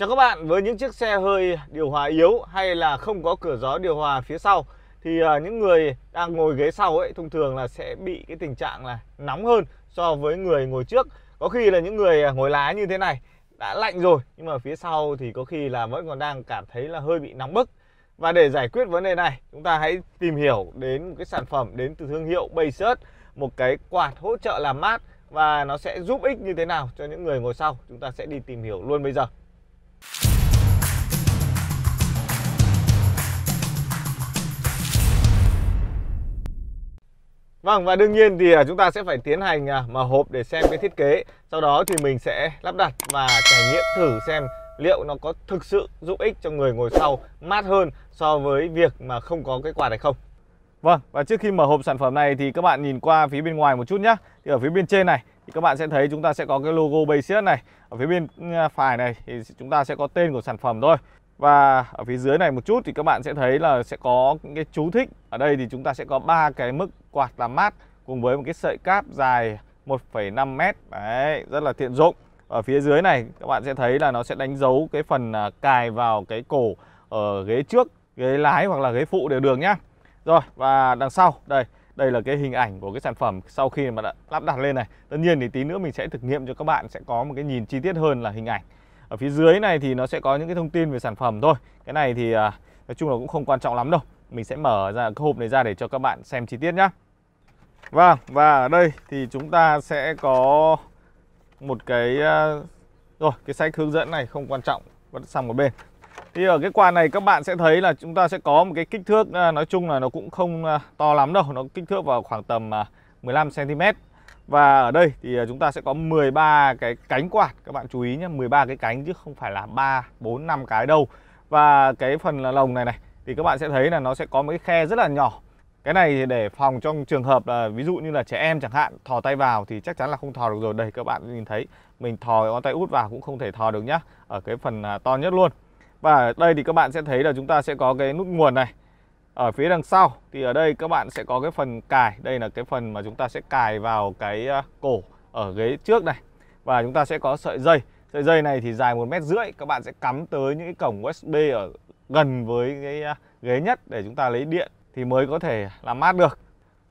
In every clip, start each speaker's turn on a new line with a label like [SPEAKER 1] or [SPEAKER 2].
[SPEAKER 1] Chào các bạn, với những chiếc xe hơi điều hòa yếu hay là không có cửa gió điều hòa phía sau thì à, những người đang ngồi ghế sau ấy thông thường là sẽ bị cái tình trạng là nóng hơn so với người ngồi trước. Có khi là những người à, ngồi lái như thế này đã lạnh rồi nhưng mà phía sau thì có khi là vẫn còn đang cảm thấy là hơi bị nóng bức. Và để giải quyết vấn đề này, chúng ta hãy tìm hiểu đến một cái sản phẩm đến từ thương hiệu Baysert, một cái quạt hỗ trợ làm mát và nó sẽ giúp ích như thế nào cho những người ngồi sau. Chúng ta sẽ đi tìm hiểu luôn bây giờ. Vâng và đương nhiên thì à, chúng ta sẽ phải tiến hành à, mở hộp để xem cái thiết kế Sau đó thì mình sẽ lắp đặt và trải nghiệm thử xem liệu nó có thực sự giúp ích cho người ngồi sau mát hơn so với việc mà không có cái quạt này không Vâng và trước khi mở hộp sản phẩm này thì các bạn nhìn qua phía bên ngoài một chút nhé Thì ở phía bên trên này thì các bạn sẽ thấy chúng ta sẽ có cái logo Bayset này ở phía bên à, phải này thì chúng ta sẽ có tên của sản phẩm thôi và ở phía dưới này một chút thì các bạn sẽ thấy là sẽ có những cái chú thích ở đây thì chúng ta sẽ có ba cái mức quạt làm mát cùng với một cái sợi cáp dài 1,5 m đấy rất là tiện dụng ở phía dưới này các bạn sẽ thấy là nó sẽ đánh dấu cái phần à, cài vào cái cổ ở ghế trước ghế lái hoặc là ghế phụ đều đường nhá rồi và đằng sau đây đây là cái hình ảnh của cái sản phẩm sau khi mà đã lắp đặt lên này tất nhiên thì tí nữa mình sẽ thực nghiệm cho các bạn sẽ có một cái nhìn chi tiết hơn là hình ảnh ở phía dưới này thì nó sẽ có những cái thông tin về sản phẩm thôi cái này thì à, nói chung là cũng không quan trọng lắm đâu mình sẽ mở ra cái hộp này ra để cho các bạn xem chi tiết nhá vâng và ở đây thì chúng ta sẽ có một cái à, rồi cái sách hướng dẫn này không quan trọng vẫn sang một bên thì ở cái quạt này các bạn sẽ thấy là chúng ta sẽ có một cái kích thước à, nói chung là nó cũng không à, to lắm đâu Nó kích thước vào khoảng tầm 15cm à, Và ở đây thì chúng ta sẽ có 13 cái cánh quạt Các bạn chú ý nhé 13 cái cánh chứ không phải là 3, 4, 5 cái đâu Và cái phần là lồng này này Thì các bạn sẽ thấy là nó sẽ có một cái khe rất là nhỏ cái này thì để phòng trong trường hợp là ví dụ như là trẻ em chẳng hạn thò tay vào thì chắc chắn là không thò được rồi. Đây các bạn nhìn thấy mình thò cái ngón tay út vào cũng không thể thò được nhá. Ở cái phần to nhất luôn. Và ở đây thì các bạn sẽ thấy là chúng ta sẽ có cái nút nguồn này Ở phía đằng sau thì ở đây các bạn sẽ có cái phần cài Đây là cái phần mà chúng ta sẽ cài vào cái à, cổ ở ghế trước này Và chúng ta sẽ có sợi dây Sợi dây này thì dài một mét rưỡi Các bạn sẽ cắm tới những cái cổng USB ở gần với cái à, ghế nhất Để chúng ta lấy điện thì mới có thể làm mát được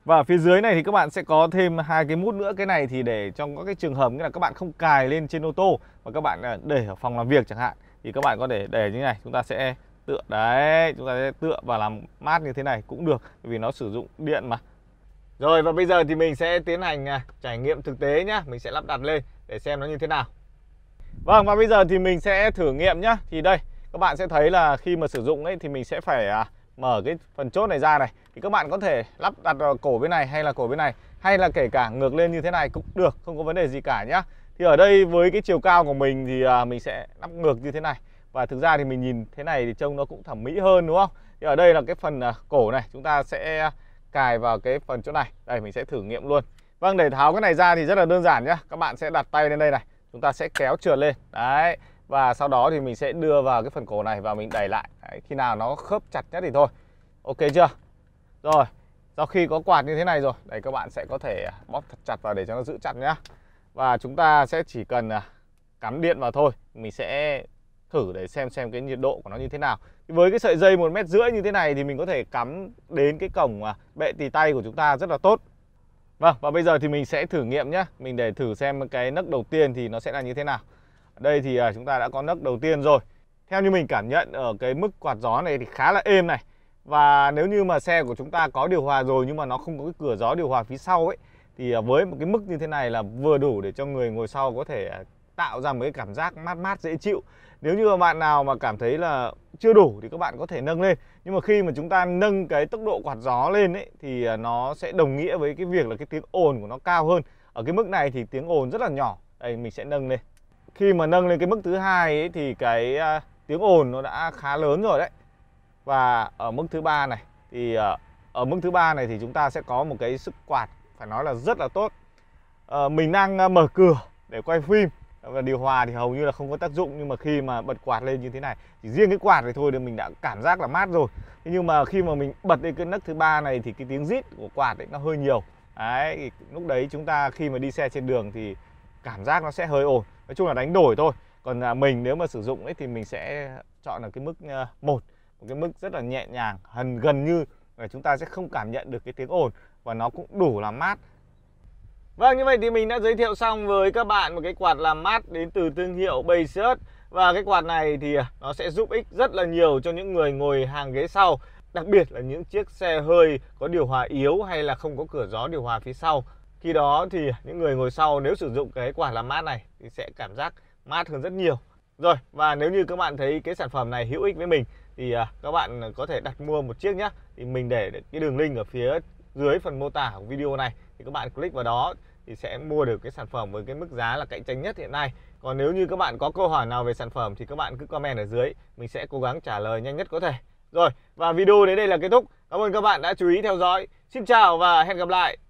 [SPEAKER 1] và phía dưới này thì các bạn sẽ có thêm hai cái mút nữa Cái này thì để trong các cái trường hợp nghĩa là các bạn không cài lên trên ô tô Và các bạn à, để ở phòng làm việc chẳng hạn thì các bạn có thể để như thế này chúng ta sẽ tựa đấy chúng ta sẽ tựa và làm mát như thế này cũng được vì nó sử dụng điện mà rồi và bây giờ thì mình sẽ tiến hành à, trải nghiệm thực tế nhá mình sẽ lắp đặt lên để xem nó như thế nào vâng và bây giờ thì mình sẽ thử nghiệm nhá thì đây các bạn sẽ thấy là khi mà sử dụng ấy thì mình sẽ phải à, mở cái phần chốt này ra này thì các bạn có thể lắp đặt à, cổ bên này hay là cổ bên này hay là kể cả ngược lên như thế này cũng được không có vấn đề gì cả nhá thì ở đây với cái chiều cao của mình thì à, mình sẽ lắp ngược như thế này và thực ra thì mình nhìn thế này thì trông nó cũng thẩm mỹ hơn đúng không thì ở đây là cái phần à, cổ này chúng ta sẽ cài vào cái phần chỗ này đây mình sẽ thử nghiệm luôn vâng để tháo cái này ra thì rất là đơn giản nhá các bạn sẽ đặt tay lên đây này chúng ta sẽ kéo trượt lên đấy và sau đó thì mình sẽ đưa vào cái phần cổ này và mình đẩy lại đấy, khi nào nó khớp chặt nhất thì thôi ok chưa rồi sau khi có quạt như thế này rồi đây các bạn sẽ có thể bóp thật chặt vào để cho nó giữ chặt nhá và chúng ta sẽ chỉ cần à, cắm điện vào thôi mình sẽ thử để xem xem cái nhiệt độ của nó như thế nào với cái sợi dây một mét rưỡi như thế này thì mình có thể cắm đến cái cổng à, bệ tì tay của chúng ta rất là tốt vâng và bây giờ thì mình sẽ thử nghiệm nhé mình để thử xem cái nấc đầu tiên thì nó sẽ là như thế nào ở đây thì à, chúng ta đã có nấc đầu tiên rồi theo như mình cảm nhận ở cái mức quạt gió này thì khá là êm này và nếu như mà xe của chúng ta có điều hòa rồi nhưng mà nó không có cái cửa gió điều hòa phía sau ấy thì à, với một cái mức như thế này là vừa đủ để cho người ngồi sau có thể à, tạo ra một cái cảm giác mát mát dễ chịu nếu như mà bạn nào mà cảm thấy là chưa đủ thì các bạn có thể nâng lên nhưng mà khi mà chúng ta nâng cái tốc độ quạt gió lên ấy thì à, nó sẽ đồng nghĩa với cái việc là cái tiếng ồn của nó cao hơn ở cái mức này thì tiếng ồn rất là nhỏ đây mình sẽ nâng lên khi mà nâng lên cái mức thứ hai ấy thì cái tiếng ồn nó đã khá lớn rồi đấy và ở mức thứ ba này thì ở mức thứ ba này thì chúng ta sẽ có một cái sức quạt phải nói là rất là tốt à, mình đang ờ, mở cửa để quay phim và điều hòa thì hầu như là không có tác dụng nhưng mà khi mà bật quạt lên như thế này chỉ riêng cái quạt thì thôi thì mình đã cảm giác là mát rồi thế nhưng mà khi mà mình bật lên cái nấc thứ ba này thì cái tiếng rít của quạt ấy nó hơi nhiều đấy thì lúc đấy chúng ta khi mà đi xe trên đường thì cảm giác nó sẽ hơi ồn nói chung là đánh đổi thôi còn à, mình nếu mà sử dụng ấy thì mình sẽ chọn là cái mức ờ, một một cái mức rất là nhẹ nhàng hần gần như là chúng ta sẽ không cảm nhận được cái tiếng ồn và nó cũng đủ làm mát Vâng như vậy thì mình đã giới thiệu xong với các bạn một cái quạt làm mát đến từ thương hiệu Bayshot và cái quạt này thì à, nó sẽ giúp ích rất là nhiều cho những người ngồi hàng ghế sau Đặc biệt là những chiếc xe hơi có điều hòa yếu hay là không có cửa gió điều hòa phía sau Khi đó thì những người ngồi sau nếu sử dụng cái quạt làm mát này thì sẽ cảm giác mát hơn rất nhiều Rồi và nếu như các bạn thấy cái sản phẩm này hữu ích với mình thì à, các bạn có thể đặt mua một chiếc nhé Thì mình để cái đường link ở phía dưới phần mô tả của video này thì các bạn click vào đó thì sẽ mua được cái sản phẩm với cái mức giá là cạnh tranh nhất hiện nay. Còn nếu như các bạn có câu hỏi nào về sản phẩm thì các bạn cứ comment ở dưới, mình sẽ cố gắng trả lời nhanh nhất có thể. Rồi, và video đến đây là kết thúc. Cảm ơn các bạn đã chú ý theo dõi. Xin chào và hẹn gặp lại.